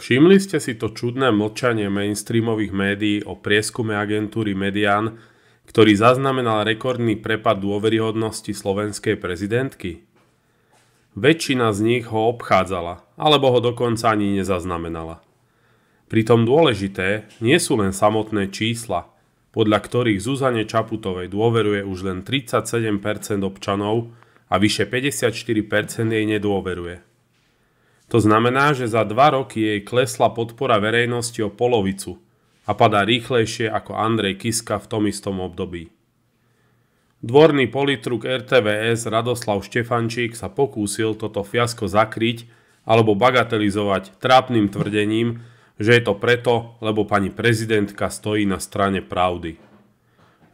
Všimli ste si to čudné mlčanie mainstreamových médií o prieskume agentúry Median, ktorý zaznamenal rekordný prepad dôveryhodnosti slovenskej prezidentky? Väčšina z nich ho obchádzala, alebo ho dokonca ani nezaznamenala. Pritom dôležité nie sú len samotné čísla, podľa ktorých Zuzane Čaputovej dôveruje už len 37% občanov a vyše 54% jej nedôveruje. To znamená, že za dva roky jej klesla podpora verejnosti o polovicu a padá rýchlejšie ako Andrej Kiska v tom istom období. Dvorný politruk RTVS Radoslav Štefančík sa pokúsil toto fiasko zakryť alebo bagatelizovať trápnym tvrdením, že je to preto, lebo pani prezidentka stojí na strane pravdy.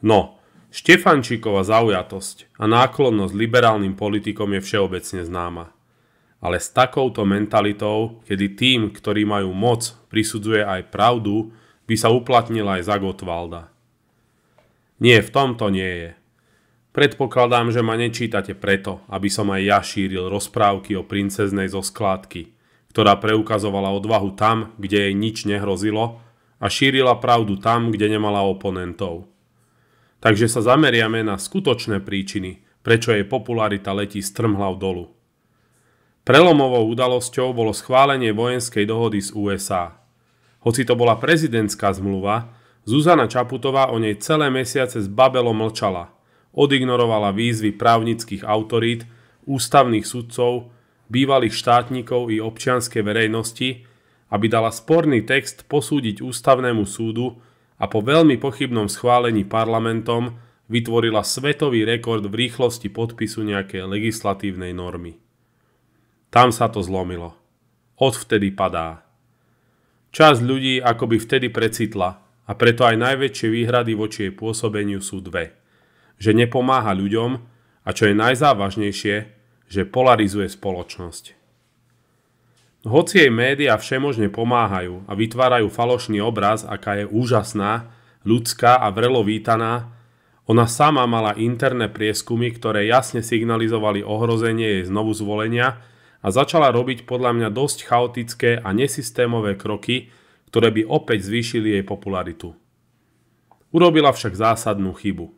No, Štefančíkova zaujatosť a náklonnosť liberálnym politikom je všeobecne známa ale s takouto mentalitou, kedy tým, ktorí majú moc, prisudzuje aj pravdu, by sa uplatnil aj za Gotwalda. Nie, v tomto nie je. Predpokladám, že ma nečítate preto, aby som aj ja šíril rozprávky o princeznej zo skládky, ktorá preukazovala odvahu tam, kde jej nič nehrozilo a šírila pravdu tam, kde nemala oponentov. Takže sa zameriame na skutočné príčiny, prečo jej popularita letí strmhlav dolu. Prelomovou udalosťou bolo schválenie vojenskej dohody z USA. Hoci to bola prezidentská zmluva, Zuzana Čaputová o nej celé mesiace s babelo mlčala. Odignorovala výzvy právnických autorít, ústavných sudcov, bývalých štátnikov i občianskej verejnosti, aby dala sporný text posúdiť ústavnému súdu a po veľmi pochybnom schválení parlamentom vytvorila svetový rekord v rýchlosti podpisu nejakej legislatívnej normy. Tam sa to zlomilo. Odvtedy padá. Časť ľudí akoby vtedy precitla a preto aj najväčšie výhrady voči jej pôsobeniu sú dve. Že nepomáha ľuďom a čo je najzávažnejšie, že polarizuje spoločnosť. Hoci jej médiá všemožne pomáhajú a vytvárajú falošný obraz, aká je úžasná, ľudská a vrelo vítaná, ona sama mala interné prieskumy, ktoré jasne signalizovali ohrozenie jej znovu zvolenia a začala robiť podľa mňa dosť chaotické a nesystémové kroky, ktoré by opäť zvýšili jej popularitu. Urobila však zásadnú chybu.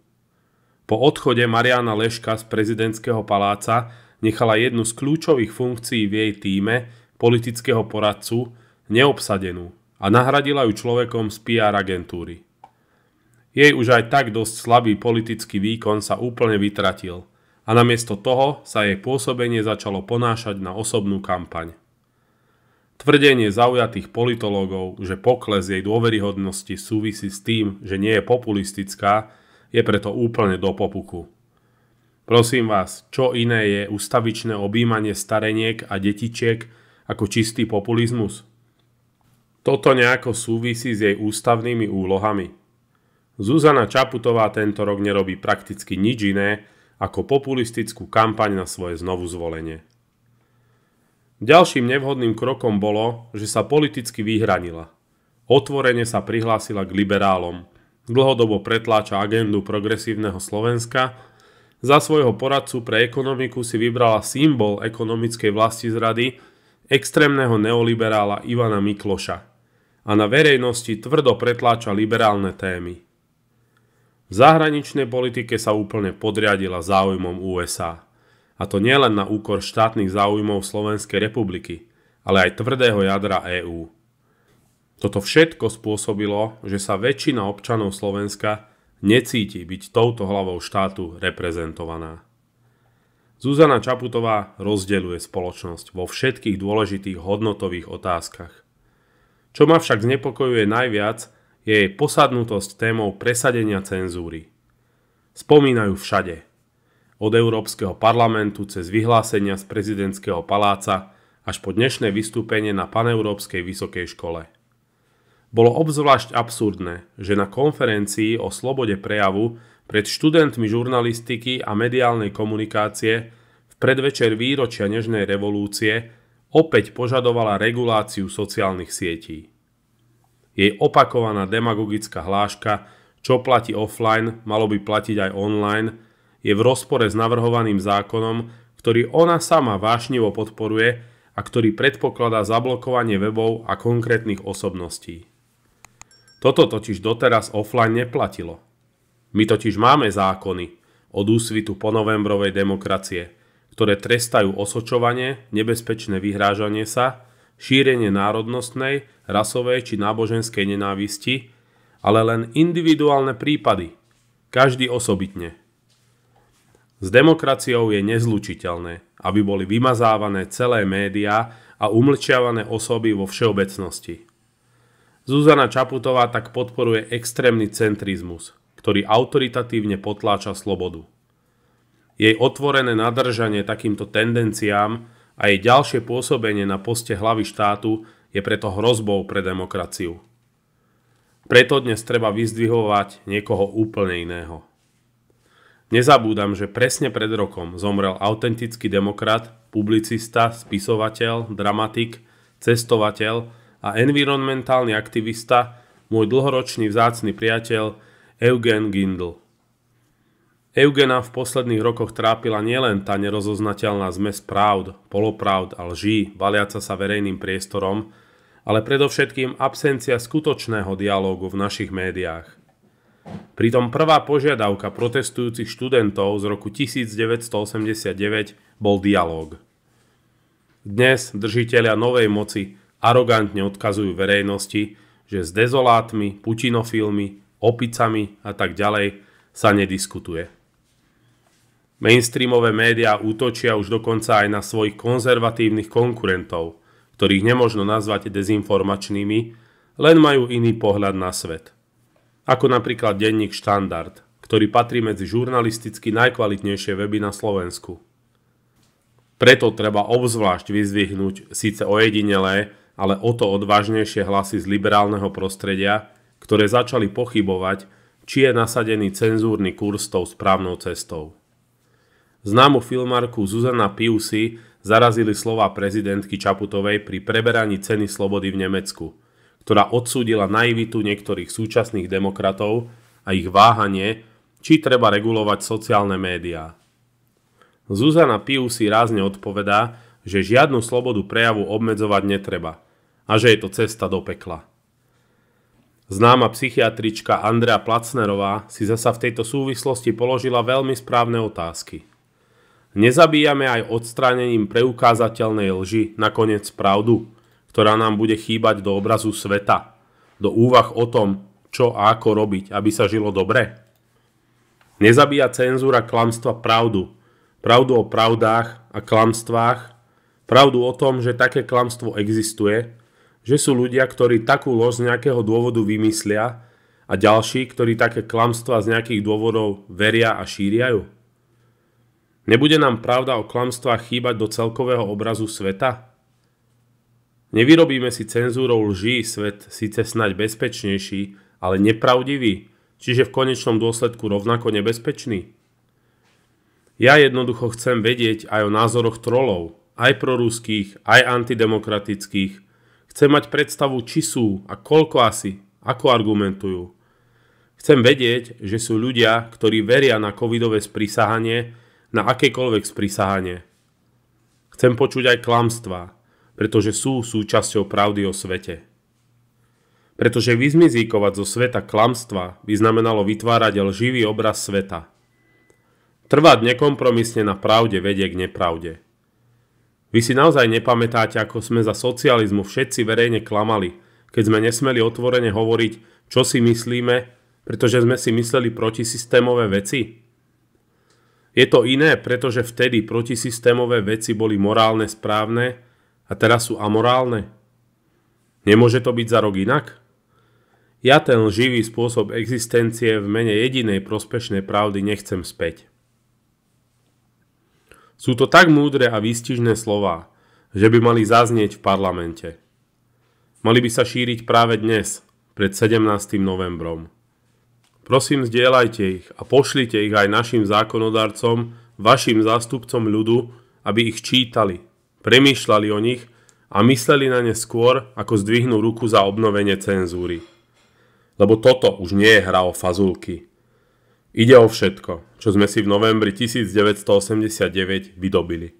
Po odchode Mariana Leška z prezidentského paláca nechala jednu z kľúčových funkcií v jej týme, politického poradcu, neobsadenú a nahradila ju človekom z PR agentúry. Jej už aj tak dosť slabý politický výkon sa úplne vytratil – a namiesto toho sa jej pôsobenie začalo ponášať na osobnú kampaň. Tvrdenie zaujatých politológov, že pokles jej dôveryhodnosti súvisí s tým, že nie je populistická, je preto úplne do popuku. Prosím vás, čo iné je ustavičné objímanie stareniek a detičiek ako čistý populizmus? Toto nejako súvisí s jej ústavnými úlohami. Zuzana Čaputová tento rok nerobí prakticky nič iné, ako populistickú kampaň na svoje znovu zvolenie. Ďalším nevhodným krokom bolo, že sa politicky vyhranila. Otvorene sa prihlásila k liberálom, dlhodobo pretláča agendu progresívneho Slovenska, za svojho poradcu pre ekonomiku si vybrala symbol ekonomickej vlasti zrady extrémneho neoliberála Ivana Mikloša a na verejnosti tvrdo pretláča liberálne témy. V zahraničnej politike sa úplne podriadila záujmom USA. A to nielen na úkor štátnych záujmov Slovenskej republiky, ale aj tvrdého jadra EÚ. Toto všetko spôsobilo, že sa väčšina občanov Slovenska necíti byť touto hlavou štátu reprezentovaná. Zuzana Čaputová rozdeľuje spoločnosť vo všetkých dôležitých hodnotových otázkach. Čo ma však znepokojuje najviac, je jej posadnutosť témou presadenia cenzúry. Spomínajú všade. Od Európskeho parlamentu cez vyhlásenia z prezidentského paláca až po dnešné vystúpenie na paneurópskej vysokej škole. Bolo obzvlášť absurdné, že na konferencii o slobode prejavu pred študentmi žurnalistiky a mediálnej komunikácie v predvečer výročia Nežnej revolúcie opäť požadovala reguláciu sociálnych sietí. Jej opakovaná demagogická hláška, čo platí offline, malo by platiť aj online, je v rozpore s navrhovaným zákonom, ktorý ona sama vášnivo podporuje a ktorý predpokladá zablokovanie webov a konkrétnych osobností. Toto totiž doteraz offline neplatilo. My totiž máme zákony od úsvitu po novembrovej demokracie, ktoré trestajú osočovanie, nebezpečné vyhrážanie sa šírenie národnostnej, rasovej či náboženskej nenávisti, ale len individuálne prípady, každý osobitne. S demokraciou je nezlučiteľné, aby boli vymazávané celé médiá a umlčiavané osoby vo všeobecnosti. Zuzana Čaputová tak podporuje extrémny centrizmus, ktorý autoritatívne potláča slobodu. Jej otvorené nadržanie takýmto tendenciám a jej ďalšie pôsobenie na poste hlavy štátu je preto hrozbou pre demokraciu. Preto dnes treba vyzdvihovať niekoho úplne iného. Nezabúdam, že presne pred rokom zomrel autentický demokrat, publicista, spisovateľ, dramatik, cestovateľ a environmentálny aktivista, môj dlhoročný vzácny priateľ Eugen Gindl. Eugena v posledných rokoch trápila nielen tá nerozoznateľná zmes pravd, polopravd a lží, valiaca sa verejným priestorom, ale predovšetkým absencia skutočného dialógu v našich médiách. Pritom prvá požiadavka protestujúcich študentov z roku 1989 bol dialóg. Dnes držiteľia novej moci arogantne odkazujú verejnosti, že s dezolátmi, putinofilmi, opicami a tak ďalej sa nediskutuje. Mainstreamové médiá útočia už dokonca aj na svojich konzervatívnych konkurentov, ktorých nemožno nazvať dezinformačnými, len majú iný pohľad na svet. Ako napríklad denník Štandard, ktorý patrí medzi žurnalisticky najkvalitnejšie weby na Slovensku. Preto treba obzvlášť vyzvihnúť síce ojedinelé, ale o to odvážnejšie hlasy z liberálneho prostredia, ktoré začali pochybovať, či je nasadený cenzúrny kurz tou správnou cestou. Známu filmárku Zuzana Piusi zarazili slova prezidentky Čaputovej pri preberaní ceny slobody v Nemecku, ktorá odsúdila naivitu niektorých súčasných demokratov a ich váhanie, či treba regulovať sociálne médiá. Zuzana Piusi rázne odpovedá, že žiadnu slobodu prejavu obmedzovať netreba a že je to cesta do pekla. Známa psychiatrička Andrea Placnerová si zasa v tejto súvislosti položila veľmi správne otázky. Nezabíjame aj odstránením preukázateľnej lži nakoniec pravdu, ktorá nám bude chýbať do obrazu sveta, do úvah o tom, čo a ako robiť, aby sa žilo dobre. Nezabíja cenzúra klamstva pravdu, pravdu o pravdách a klamstvách, pravdu o tom, že také klamstvo existuje, že sú ľudia, ktorí takú lož z nejakého dôvodu vymyslia a ďalší, ktorí také klamstva z nejakých dôvodov veria a šíriajú. Nebude nám pravda o klamstvách chýbať do celkového obrazu sveta? Nevyrobíme si cenzúrou lží svet síce snaď bezpečnejší, ale nepravdivý, čiže v konečnom dôsledku rovnako nebezpečný? Ja jednoducho chcem vedieť aj o názoroch trolov, aj proruských, aj antidemokratických. Chcem mať predstavu, či sú a koľko asi, ako argumentujú. Chcem vedieť, že sú ľudia, ktorí veria na covidové sprísahanie, na akékoľvek sprisahanie. Chcem počuť aj klamstvá, pretože sú súčasťou pravdy o svete. Pretože vyzmizíkovať zo sveta klamstva by znamenalo vytvárať lživý obraz sveta. Trvať nekompromisne na pravde vedie k nepravde. Vy si naozaj nepamätáte, ako sme za socializmu všetci verejne klamali, keď sme nesmeli otvorene hovoriť, čo si myslíme, pretože sme si mysleli protisystémové veci? Je to iné, pretože vtedy protisystémové veci boli morálne správne a teraz sú amorálne. Nemôže to byť za rok inak? Ja ten živý spôsob existencie v mene jedinej prospešnej pravdy nechcem späť. Sú to tak múdre a výstižné slová, že by mali zaznieť v parlamente. Mali by sa šíriť práve dnes, pred 17. novembrom. Prosím, zdieľajte ich a pošlite ich aj našim zákonodarcom, vašim zástupcom ľudu, aby ich čítali, premýšľali o nich a mysleli na ne skôr, ako zdvihnú ruku za obnovenie cenzúry. Lebo toto už nie je hra o fazulky. Ide o všetko, čo sme si v novembri 1989 vydobili.